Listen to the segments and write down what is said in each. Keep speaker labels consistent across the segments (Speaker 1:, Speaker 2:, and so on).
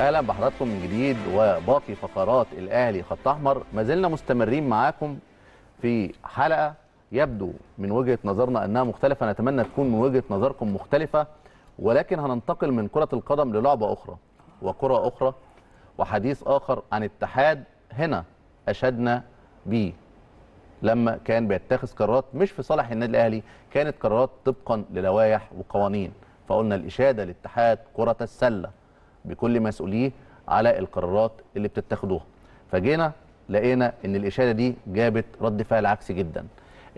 Speaker 1: اهلا بحضراتكم من جديد وباقي فقرات الاهلي خط احمر ما زلنا مستمرين معاكم في حلقه يبدو من وجهه نظرنا انها مختلفه نتمنى تكون من وجهه نظركم مختلفه ولكن هننتقل من كره القدم للعبه اخرى وكره اخرى وحديث اخر عن اتحاد هنا اشدنا بيه لما كان بيتخذ قرارات مش في صالح النادي الاهلي كانت قرارات طبقا للوائح وقوانين فقلنا الاشاده لاتحاد كره السله بكل مسؤوليه على القرارات اللي بتتخذوها فجينا لقينا ان الاشاده دي جابت رد فعل عكسي جدا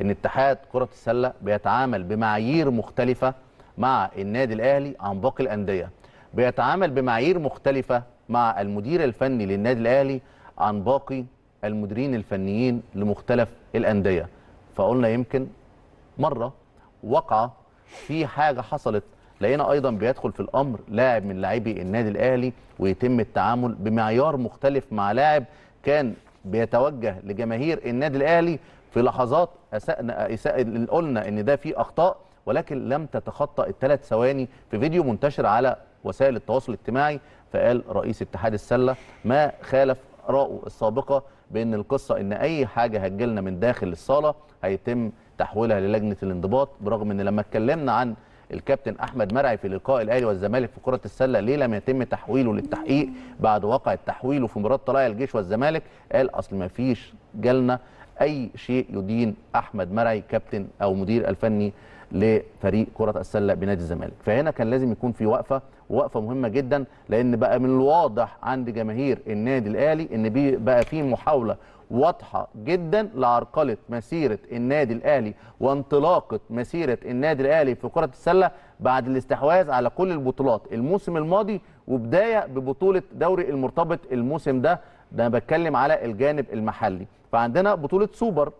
Speaker 1: ان اتحاد كره السله بيتعامل بمعايير مختلفه مع النادي الاهلي عن باقي الانديه بيتعامل بمعايير مختلفه مع المدير الفني للنادي الاهلي عن باقي المديرين الفنيين لمختلف الانديه فقلنا يمكن مره وقع في حاجه حصلت لقينا ايضا بيدخل في الامر لاعب من لاعبي النادي الاهلي ويتم التعامل بمعيار مختلف مع لاعب كان بيتوجه لجماهير النادي الاهلي في لحظات اسأنا اساء قلنا ان ده فيه اخطاء ولكن لم تتخطى الثلاث ثواني في فيديو منتشر على وسائل التواصل الاجتماعي فقال رئيس اتحاد السله ما خالف آراءه السابقه بان القصه ان اي حاجه هتجيلنا من داخل الصاله هيتم تحويلها للجنه الانضباط برغم ان لما اتكلمنا عن الكابتن احمد مرعي في لقاء الاهلي والزمالك في كره السله ليه لم يتم تحويله للتحقيق بعد وقع التحويل وفي مباراه طلائع الجيش والزمالك قال اصل ما فيش جالنا اي شيء يدين احمد مرعي كابتن او مدير الفني لفريق كره السله بنادي الزمالك فهنا كان لازم يكون في وقفه وقفه مهمه جدا لان بقى من الواضح عند جماهير النادي الاهلي ان بقى في محاوله واضحه جدا لعرقله مسيره النادي الاهلي وانطلاقه مسيره النادي الاهلي في كره السله بعد الاستحواذ على كل البطولات الموسم الماضي وبدايه ببطوله دوري المرتبط الموسم ده ده انا بتكلم على الجانب المحلي فعندنا بطوله سوبر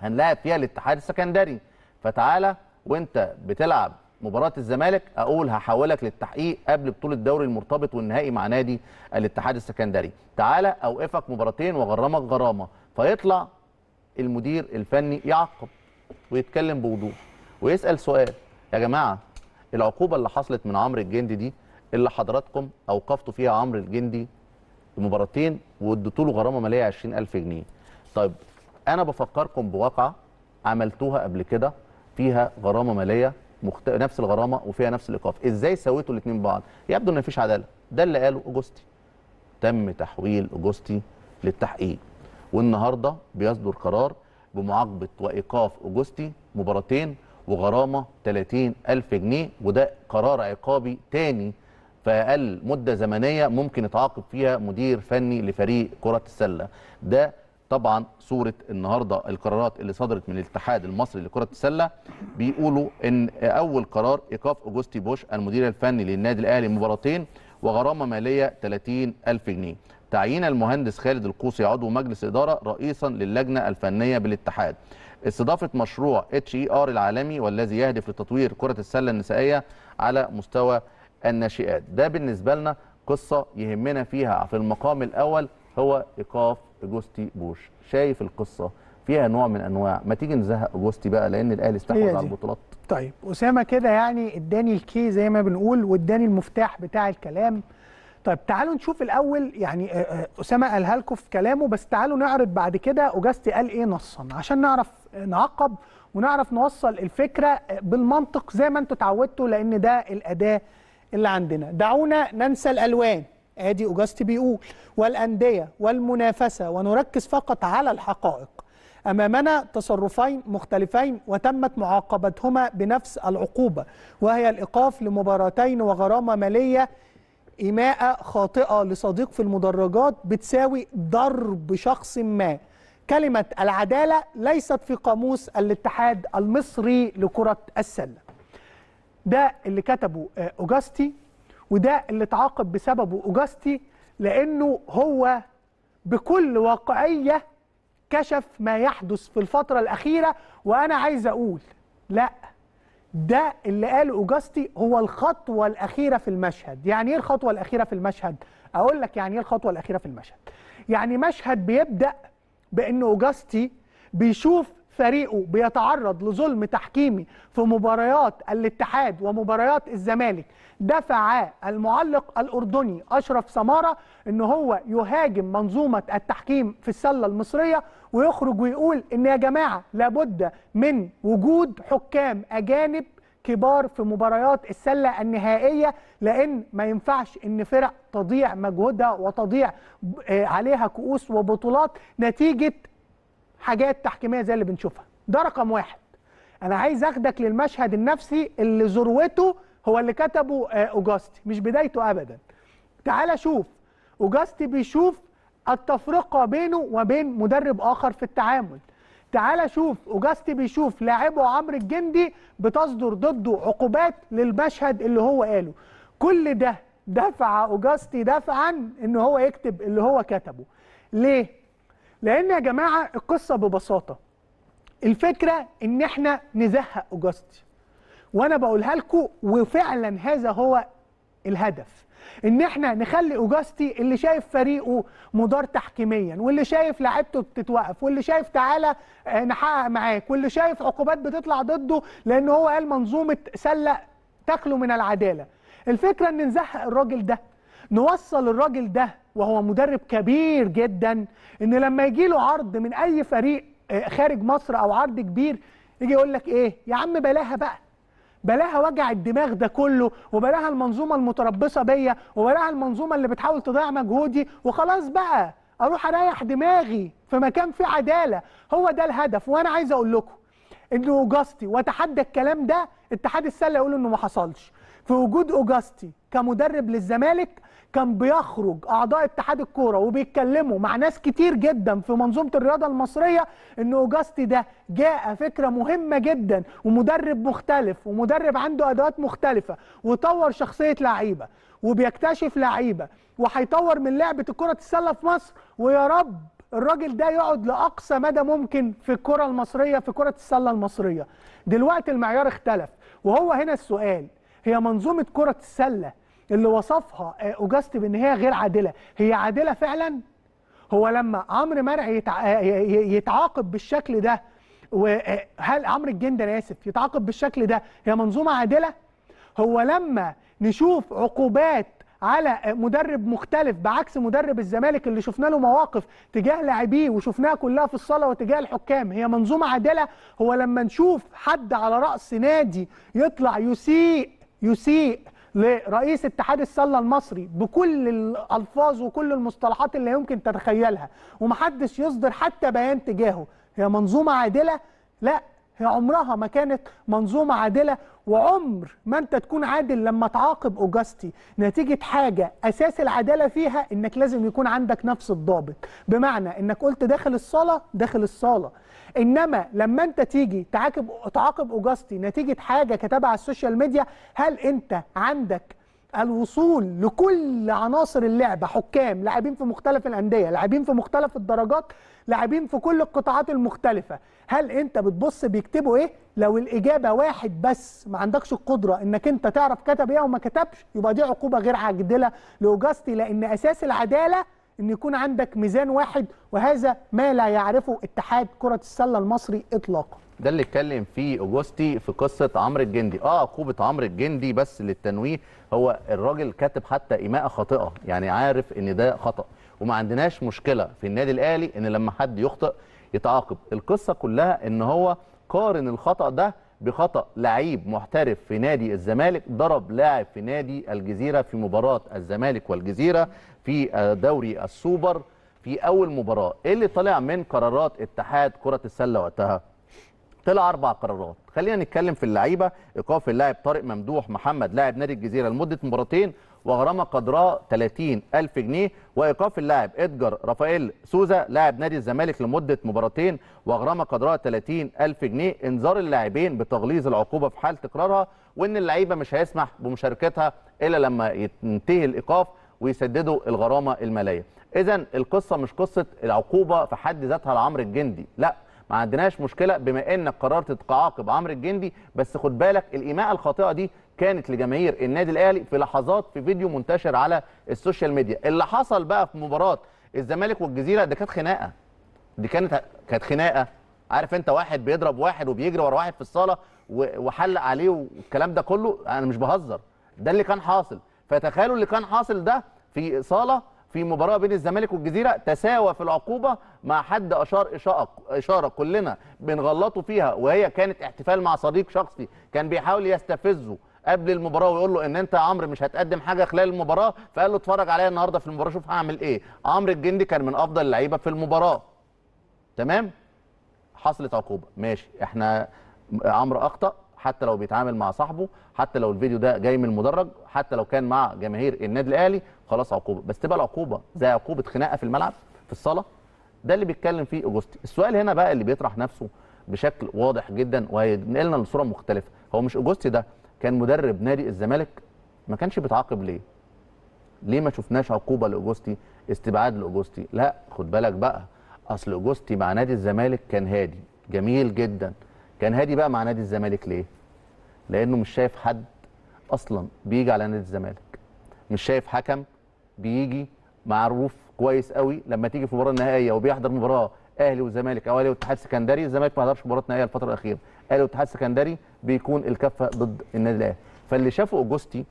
Speaker 1: هنلاعب فيها الاتحاد السكندري فتعالى وانت بتلعب مباراه الزمالك اقول هحولك للتحقيق قبل بطوله الدوري المرتبط والنهائي مع نادي الاتحاد السكندري تعالى اوقفك مباراتين وغرمك غرامه فيطلع المدير الفني يعقب ويتكلم بوضوح ويسال سؤال يا جماعه العقوبه اللي حصلت من عمرو الجندي دي اللي حضراتكم اوقفتوا فيها عمرو الجندي مباراتين واديتوا له غرامه ماليه 20000 جنيه طيب انا بفكركم بواقعه عملتوها قبل كده فيها غرامه ماليه مخت... نفس الغرامه وفيها نفس الايقاف ازاي سويتوا الاثنين بعض يبدو ان مفيش عداله ده اللي قاله اوجستي تم تحويل اوجستي للتحقيق والنهارده بيصدر قرار بمعاقبه وايقاف اوجستي مباراتين وغرامه 30000 جنيه وده قرار عقابي تاني في اقل مده زمنيه ممكن يتعاقب فيها مدير فني لفريق كره السله ده طبعا صوره النهارده القرارات اللي صدرت من الاتحاد المصري لكره السله بيقولوا ان اول قرار ايقاف اوجوستي بوش المدير الفني للنادي الاهلي مباراتين وغرامه ماليه 30000 جنيه تعيين المهندس خالد القوسي عضو مجلس اداره رئيسا للجنه الفنيه بالاتحاد استضافه مشروع اتش اي ار العالمي والذي يهدف لتطوير كره السله النسائيه على مستوى الناشئات ده بالنسبه لنا قصه يهمنا فيها في المقام الاول هو ايقاف جوستي بوش شايف القصه فيها نوع من انواع ما تيجي نزهق جوستي بقى لان الاهلي استحوذ على البطولات
Speaker 2: طيب اسامه كده يعني اداني الكي زي ما بنقول واداني المفتاح بتاع الكلام طيب تعالوا نشوف الاول يعني آه، آه، اسامه قالها لكم في كلامه بس تعالوا نعرض بعد كده اوجستي قال ايه نصا عشان نعرف آه، نعقب ونعرف نوصل الفكره بالمنطق زي ما انتم اتعودتوا لان ده الاداه اللي عندنا دعونا ننسى الالوان ادي اوجاستي بيقول والانديه والمنافسه ونركز فقط على الحقائق امامنا تصرفين مختلفين وتمت معاقبتهما بنفس العقوبه وهي الايقاف لمباراتين وغرامه ماليه إيماءة خاطئة لصديق في المدرجات بتساوي ضرب شخص ما كلمة العدالة ليست في قاموس الاتحاد المصري لكرة السلة ده اللي كتبه أوجستي وده اللي اتعاقب بسببه اوجاستي لانه هو بكل واقعيه كشف ما يحدث في الفتره الاخيره وانا عايز اقول لا ده اللي قاله اوجاستي هو الخطوه الاخيره في المشهد يعني ايه الخطوه الاخيره في المشهد اقول لك يعني ايه الخطوه الاخيره في المشهد يعني مشهد بيبدا بان اوجاستي بيشوف فريقه بيتعرض لظلم تحكيمي في مباريات الاتحاد ومباريات الزمالك دفع المعلق الأردني أشرف سمارة أن هو يهاجم منظومة التحكيم في السلة المصرية ويخرج ويقول أن يا جماعة لابد من وجود حكام أجانب كبار في مباريات السله النهائيه لان ما ينفعش ان فرق تضيع مجهودها وتضيع آه، عليها كؤوس وبطولات نتيجه حاجات تحكيميه زي اللي بنشوفها ده رقم واحد انا عايز اخدك للمشهد النفسي اللي ذروته هو اللي كتبه آه، اوجاستي مش بدايته ابدا تعال شوف اوجاستي بيشوف التفرقه بينه وبين مدرب اخر في التعامل تعال شوف اوجاستي بيشوف لاعبه عمرو الجندي بتصدر ضده عقوبات للمشهد اللي هو قاله كل ده دفع اوجاستي دفعا ان هو يكتب اللي هو كتبه ليه لان يا جماعه القصه ببساطه الفكره ان احنا نزهق اوجاستي وانا بقولها لكم وفعلا هذا هو الهدف ان احنا نخلي اوجاستي اللي شايف فريقه مدار تحكيميا واللي شايف لعبته بتتوقف واللي شايف تعالى آه، نحقق معاك واللي شايف عقوبات بتطلع ضده لان هو قال منظومه سله تخلو من العداله الفكره ان نزهق الراجل ده نوصل الراجل ده وهو مدرب كبير جدا ان لما يجي له عرض من اي فريق آه، خارج مصر او عرض كبير يجي يقول لك ايه يا عم بلاها بقى بلاها وجع الدماغ ده كله وبلاها المنظومه المتربصه بيا وبلاها المنظومه اللي بتحاول تضيع مجهودي وخلاص بقى اروح اريح دماغي في مكان فيه عداله هو ده الهدف وانا عايز اقول لكم انه جاستي واتحدى الكلام ده اتحاد السله يقول انه ما حصلش في وجود اوجاستي كمدرب للزمالك كان بيخرج اعضاء اتحاد الكوره وبيتكلموا مع ناس كتير جدا في منظومه الرياضه المصريه ان اوجاستي ده جاء فكره مهمه جدا ومدرب مختلف ومدرب عنده ادوات مختلفه وطور شخصيه لعيبه وبيكتشف لعيبه وهيطور من لعبه كره السله في مصر ويا رب الراجل ده يقعد لاقصى مدى ممكن في الكره المصريه في كره السله المصريه دلوقتي المعيار اختلف وهو هنا السؤال هي منظومه كره السله اللي وصفها آه، أوجست بان هي غير عادله هي عادله فعلا هو لما عمرو مرعي آه، يتعاقب بالشكل ده وهل آه، عمرو انا اسف يتعاقب بالشكل ده هي منظومه عادله هو لما نشوف عقوبات على مدرب مختلف بعكس مدرب الزمالك اللي شفنا له مواقف تجاه لاعبيه وشفناها كلها في الصاله وتجاه الحكام هي منظومه عادله هو لما نشوف حد على راس نادي يطلع يسيء يسيء لرئيس اتحاد السله المصري بكل الالفاظ وكل المصطلحات اللي يمكن تتخيلها ومحدش يصدر حتى بيان تجاهه هي منظومه عادله لا هي عمرها ما كانت منظومه عادله وعمر ما انت تكون عادل لما تعاقب أوجستي نتيجه حاجه اساس العداله فيها انك لازم يكون عندك نفس الضابط بمعنى انك قلت داخل الصاله داخل الصاله انما لما انت تيجي تعاقب تعاقب اوجاستي نتيجه حاجه كتبها على السوشيال ميديا هل انت عندك الوصول لكل عناصر اللعبه حكام لاعبين في مختلف الانديه لاعبين في مختلف الدرجات لاعبين في كل القطاعات المختلفه هل انت بتبص بيكتبوا ايه لو الاجابه واحد بس ما عندكش القدره انك انت تعرف كتب ايه وما كتبش يبقى دي عقوبه غير عادله لاوجستي لان اساس العداله ان يكون عندك ميزان واحد وهذا ما لا يعرفه اتحاد كره السله المصري اطلاقا
Speaker 1: ده اللي اتكلم فيه اوجوستي في قصه عمرو الجندي اه عقوبه عمرو الجندي بس للتنويه هو الراجل كاتب حتى ايماءه خاطئه يعني عارف ان ده خطا وما عندناش مشكله في النادي الاهلي ان لما حد يخطئ يتعاقب القصه كلها ان هو قارن الخطا ده بخطا لعيب محترف في نادي الزمالك ضرب لاعب في نادي الجزيره في مباراه الزمالك والجزيره في آه، دوري السوبر في اول مباراه ايه اللي طلع من قرارات اتحاد كره السله وقتها طلع اربع قرارات خلينا نتكلم في اللعيبه ايقاف اللاعب طارق ممدوح محمد لاعب نادي الجزيره لمده مباراتين وغرامه قدرها 30000 جنيه وايقاف اللاعب ادجار رافائيل سوزا لاعب نادي الزمالك لمده مباراتين وغرامه قدرها 30000 جنيه انذار اللاعبين بتغليظ العقوبه في حال تكرارها وان اللعيبه مش هيسمح بمشاركتها الا لما ينتهي الايقاف ويسددوا الغرامه الماليه اذا القصه مش قصه العقوبه في حد ذاتها لعمرو الجندي لا ما عندناش مشكله بما انك قررت تعاقب عمرو الجندي بس خد بالك الايماءه الخاطئه دي كانت لجماهير النادي الاهلي في لحظات في فيديو منتشر على السوشيال ميديا اللي حصل بقى في مباراه الزمالك والجزيره ده كانت خناقه دي كانت كانت خناقه عارف انت واحد بيضرب واحد وبيجري ورا واحد في الصاله وحلق عليه والكلام ده كله انا مش بهزر ده اللي كان حاصل فتخيلوا اللي كان حاصل ده في صاله في مباراه بين الزمالك والجزيره تساوى في العقوبه مع حد اشار اشاره كلنا بنغلطه فيها وهي كانت احتفال مع صديق شخصي كان بيحاول يستفزه قبل المباراه ويقول له ان انت يا عمرو مش هتقدم حاجه خلال المباراه فقال له اتفرج عليا النهارده في المباراه شوف هعمل ايه عمرو الجندي كان من افضل اللعيبه في المباراه تمام حصلت عقوبه ماشي احنا عمرو اخطا حتى لو بيتعامل مع صاحبه حتى لو الفيديو ده جاي من المدرج حتى لو كان مع جماهير النادي الاهلي خلاص عقوبه بس تبقى العقوبه زي عقوبه خناقه في الملعب في الصاله ده اللي بيتكلم فيه اوجوستي السؤال هنا بقى اللي بيطرح نفسه بشكل واضح جدا وهينقلنا لصوره مختلفه هو مش اوجوستي ده كان مدرب نادي الزمالك ما كانش بيتعاقب ليه ليه ما شفناش عقوبه لاوجوستي استبعاد لاوجوستي لا خد بالك بقى اصل اوجوستي مع نادي الزمالك كان هادي جميل جدا كان هادي بقى مع نادي الزمالك ليه لانه مش شايف حد اصلا بيجي على نادي الزمالك مش شايف حكم بيجي معروف كويس قوي لما تيجي في مباراه النهائيه وبيحضر مباراه اهلي وزمالك او اهلي واتحاد السكندري الزمالك ما حضرش مباراه نهائيه الفتره الاخيره اهلي واتحاد السكندري بيكون الكفه ضد النادي الاهلي فاللي شافه اوجوستي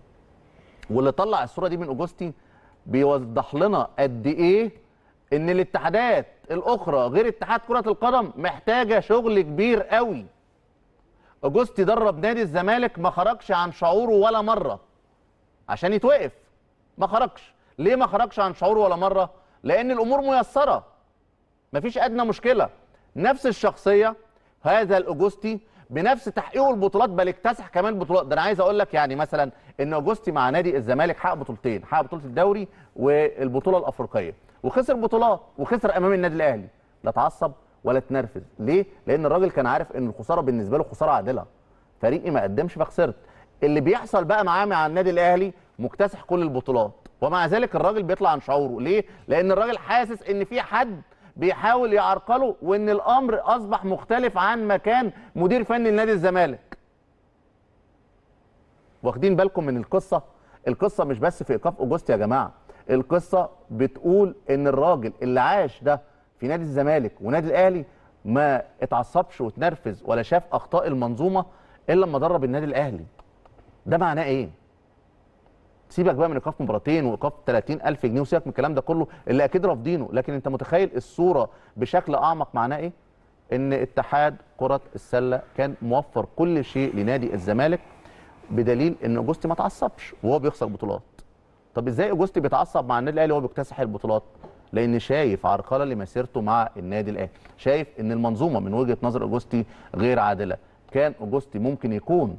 Speaker 1: واللي طلع الصوره دي من اوجوستي بيوضح لنا قد ايه ان الاتحادات الاخرى غير اتحاد كره القدم محتاجه شغل كبير قوي جوزتي درب نادي الزمالك ما خرجش عن شعوره ولا مره عشان يتوقف ما خرجش ليه ما خرجش عن شعوره ولا مره لان الامور ميسره مفيش ادنى مشكله نفس الشخصيه هذا الاجوستي بنفس تحقيقه البطولات بل اكتسح كمان بطولات ده انا عايز اقول لك يعني مثلا ان اجوستي مع نادي الزمالك حقق بطولتين حقق بطوله الدوري والبطوله الافريقيه وخسر بطولات وخسر امام النادي الاهلي لا تعصب ولا اتنرفز ليه لان الراجل كان عارف ان الخساره بالنسبه له خساره عادله فريقي ما قدمش فخسرت اللي بيحصل بقى معاه مع النادي الاهلي مكتسح كل البطولات ومع ذلك الراجل بيطلع عن شعوره ليه لان الراجل حاسس ان في حد بيحاول يعرقله وان الامر اصبح مختلف عن ما كان مدير فني لنادي الزمالك واخدين بالكم من القصه القصه مش بس في ايقاف اوجوست يا جماعه القصه بتقول ان الراجل اللي عاش ده في نادي الزمالك ونادي الاهلي ما اتعصبش واتنرفز ولا شاف اخطاء المنظومه الا لما درب النادي الاهلي ده معناه ايه سيبك بقى من ايقاف مباراتين وايقاف 30000 جنيه وسيبك من الكلام ده كله اللي اكيد رافضينه لكن انت متخيل الصوره بشكل اعمق معناه ايه ان اتحاد كره السله كان موفر كل شيء لنادي الزمالك بدليل ان جوستي ما اتعصبش وهو بيخسر بطولات طب ازاي جوستي بيتعصب مع النادي الاهلي وهو بيكتسح البطولات لان شايف عرقله لمسيرته مع النادي الاهلي شايف ان المنظومه من وجهه نظر اوجستي غير عادله كان اوجستي ممكن يكون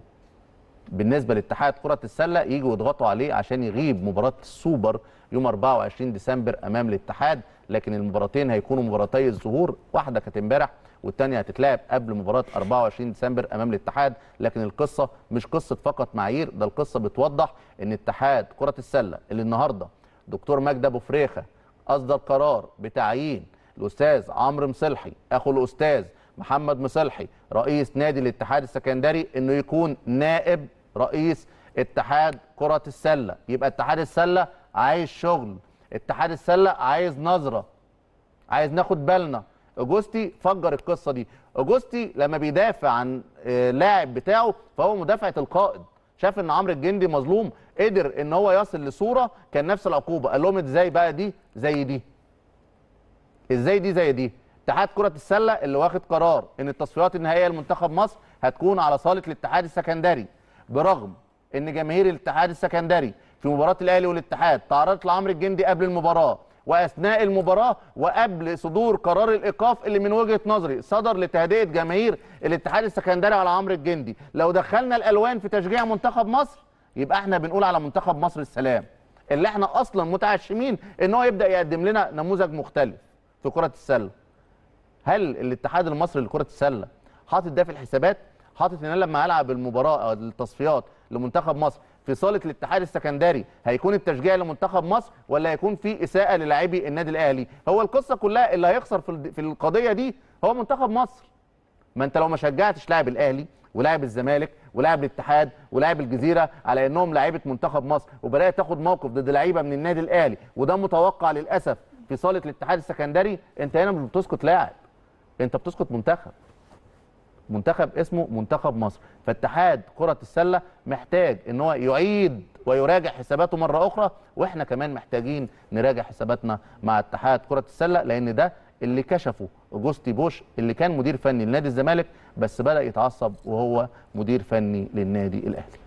Speaker 1: بالنسبه لاتحاد كره السله يجوا يضغطوا عليه عشان يغيب مباراه السوبر يوم 24 ديسمبر امام الاتحاد لكن المباراتين هيكونوا مباراتي الظهور واحده كانت امبارح والثانيه هتتلعب قبل مباراه 24 ديسمبر امام الاتحاد لكن القصه مش قصه فقط معايير ده القصه بتوضح ان اتحاد كره السله اللي النهارده دكتور مجدي ابو فريخه اصدر قرار بتعيين الاستاذ عمرو مصلحي اخو الاستاذ محمد مصلحي رئيس نادي الاتحاد السكندري انه يكون نائب رئيس اتحاد كره السله يبقى اتحاد السله عايز شغل اتحاد السله عايز نظره عايز ناخد بالنا اوجستي فجر القصه دي اوجستي لما بيدافع عن آه، لاعب بتاعه فهو مدافعه القائد شاف ان عمرو الجندي مظلوم قدر ان هو يصل لصوره كان نفس العقوبه قال لهم ازاي بقى دي زي دي ازاي دي زي دي اتحاد كره السله اللي واخد قرار ان التصفيات النهائيه لمنتخب مصر هتكون على صاله الاتحاد السكندري برغم ان جماهير الاتحاد السكندري في مباراه الاهلي والاتحاد تعرضت لعمرو الجندي قبل المباراه واثناء المباراه وقبل صدور قرار الايقاف اللي من وجهه نظري صدر لتهدئه جماهير الاتحاد السكندري على عمرو الجندي لو دخلنا الالوان في تشجيع منتخب مصر يبقى احنا بنقول على منتخب مصر السلام اللي احنا اصلا متعشمين ان هو يبدا يقدم لنا نموذج مختلف في كره السله هل الاتحاد المصري لكره السله حاطط ده في الحسابات حاطط ان انا لما العب المباراه التصفيات لمنتخب مصر في صاله الاتحاد السكندري هيكون التشجيع لمنتخب مصر ولا هيكون في اساءه للاعبي النادي الاهلي هو القصه كلها اللي هيخسر في القضيه دي هو منتخب مصر ما انت لو ما شجعتش لاعب الاهلي ولاعب الزمالك ولاعب الاتحاد ولاعب الجزيره على انهم لعيبه منتخب مصر وبدات تاخد موقف ضد لعيبه من النادي الاهلي وده متوقع للاسف في صاله الاتحاد السكندري انت هنا بتسقط لاعب انت بتسقط منتخب منتخب اسمه منتخب مصر فاتحاد كرة السلة محتاج ان هو يعيد ويراجع حساباته مرة اخرى واحنا كمان محتاجين نراجع حساباتنا مع اتحاد كرة السلة لان ده اللي كشفه جوستي بوش اللي كان مدير فني لنادي الزمالك بس بدأ يتعصب وهو مدير فني للنادي الاهلي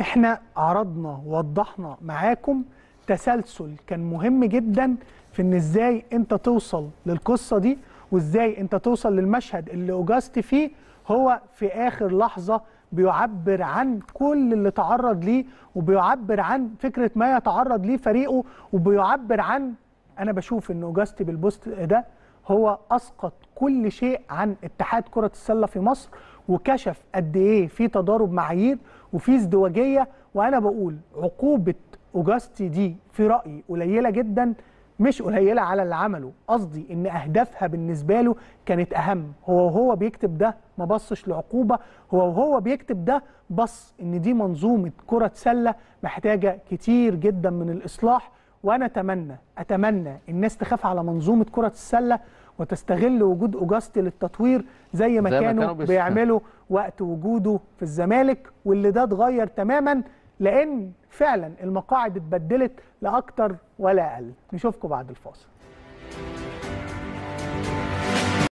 Speaker 2: احنا عرضنا ووضحنا معاكم تسلسل كان مهم جدا في ان ازاي انت توصل للقصة دي وازاي انت توصل للمشهد اللي اوجست فيه هو في اخر لحظه بيعبر عن كل اللي تعرض ليه وبيعبر عن فكره ما يتعرض ليه فريقه وبيعبر عن انا بشوف ان اوجاستي بالبوست ده هو اسقط كل شيء عن اتحاد كره السله في مصر وكشف قد ايه في تضارب معايير وفي ازدواجيه وانا بقول عقوبه اوجاستي دي في رايي قليله جدا مش قليله على اللي عمله قصدي ان اهدافها بالنسبه له كانت اهم هو وهو بيكتب ده ما بصش لعقوبه هو وهو بيكتب ده بص ان دي منظومه كره سله محتاجه كتير جدا من الاصلاح وانا اتمنى اتمنى الناس تخاف على منظومه كره السله وتستغل وجود اوجاستي للتطوير زي ما, زي ما كانوا, كانوا بيعملوا وقت وجوده في الزمالك واللي ده اتغير تماما لان فعلا المقاعد اتبدلت لا اكتر ولا اقل نشوفكم بعد الفاصل